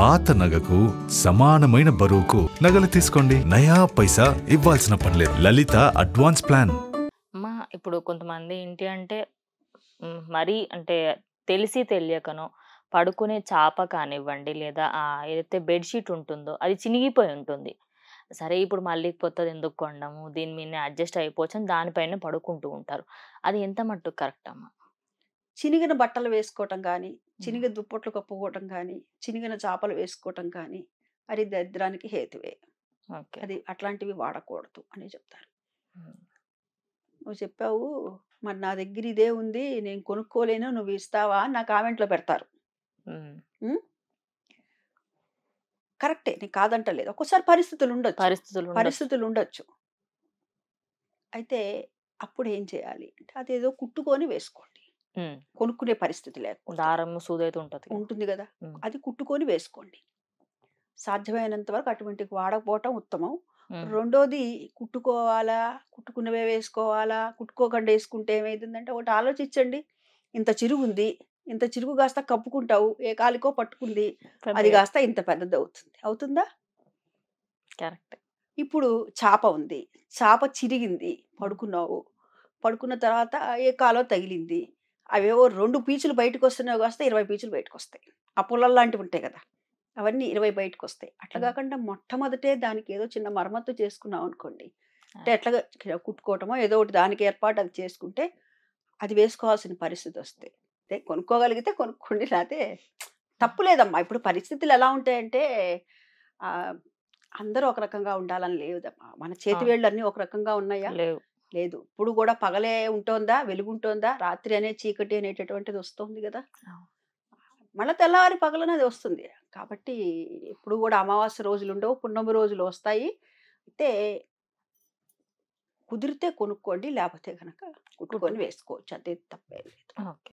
పాత నగకు సమానమైన బరువుకు నగలు తీసుకోండి నయా పైసా ఇవ్వాల్సిన పనిలేదు లలిత అడ్వాన్స్ ప్లాన్ మా ఇప్పుడు కొంతమంది ఏంటి అంటే మరీ అంటే తెలిసి తెలియకను పడుకునే చాప కానివ్వండి లేదా ఏదైతే బెడ్షీట్ ఉంటుందో అది చినిగిపోయి ఉంటుంది సరే ఇప్పుడు మళ్ళీ పోతుంది ఎందుకు కొండము దీని మీద అడ్జస్ట్ అయిపోవచ్చు అని దానిపైన పడుకుంటూ ఉంటారు అది ఎంత మట్టుకు కరెక్ట్ అమ్మా చినిగిన బట్టలు వేసుకోవటం కానీ చినిగ దుప్పట్లు కప్పుకోవటం కానీ చినిగిన చేపలు వేసుకోవటం కానీ అది దరిద్రానికి హేతువే అది అట్లాంటివి వాడకూడదు అని చెప్తారు నువ్వు చెప్పావు మరి నా దగ్గర ఇదే ఉంది నేను కొనుక్కోలేను నువ్వు ఇస్తావా అని నా కామెంట్లో పెడతారు కరెక్టే నీకు కాదంటలేదు ఒక్కోసారి పరిస్థితులు ఉండొచ్చు పరిస్థితులు పరిస్థితులు ఉండొచ్చు అయితే అప్పుడు ఏం చేయాలి అంటే అదేదో కుట్టుకొని వేసుకోండి కొనుక్కునే పరిస్థితి లేకుండా దారం సూదైతే ఉంటుంది ఉంటుంది కదా అది కుట్టుకొని వేసుకోండి సాధ్యమైనంత వరకు అటువంటి వాడకపోవటం ఉత్తమం రెండోది కుట్టుకోవాలా కుట్టుకున్నవే వేసుకోవాలా కుట్టుకోకుండా వేసుకుంటే ఏమైతుందంటే ఒకటి ఆలోచించండి ఇంత చిరుగు ఉంది ఇంత చిరుగు కాస్త కప్పుకుంటావు ఏ కాలికో పట్టుకుంది అది కాస్త ఇంత పెద్దది అవుతుంది అవుతుందా కరెక్ట్ ఇప్పుడు చాప ఉంది చాప చిరిగింది పడుకున్నావు పడుకున్న తర్వాత ఏ కాలో తగిలింది అవేవో రెండు పీచులు బయటకు వస్తున్నాయి వస్తే ఇరవై పీచులు బయటకు వస్తాయి ఆ పొలాలు లాంటివి ఉంటాయి కదా అవన్నీ ఇరవై బయటకు వస్తాయి అట్లా కాకుండా మొట్టమొదటే దానికి ఏదో చిన్న మరమ్మత్తు చేసుకున్నాం అనుకోండి అంటే ఎట్లా కుట్టుకోవటమో ఏదో ఒకటి దానికి ఏర్పాటు అది చేసుకుంటే అది వేసుకోవాల్సిన పరిస్థితి వస్తాయి అంటే కొనుక్కోగలిగితే కొనుక్కోండి లేకపోతే తప్పులేదమ్మా ఇప్పుడు పరిస్థితులు ఎలా ఉంటాయంటే అందరూ ఒక రకంగా ఉండాలని లేదమ్మా మన చేతి వేళ్ళు అన్నీ ఒక రకంగా ఉన్నాయా లేవు లేదు ఇప్పుడు కూడా పగలే ఉంటోందా వెలుగుంటోందా రాత్రి అనే చీకటి అనేటటువంటిది వస్తుంది కదా మళ్ళీ తెల్లవారి పగలనేది వస్తుంది కాబట్టి ఇప్పుడు కూడా అమావాస్య రోజులు ఉండవు పున్నమి రోజులు వస్తాయి అయితే కుదిరితే కొనుక్కోండి లేకపోతే కనుక కుట్టుకొని వేసుకోవచ్చు అదే తప్పేది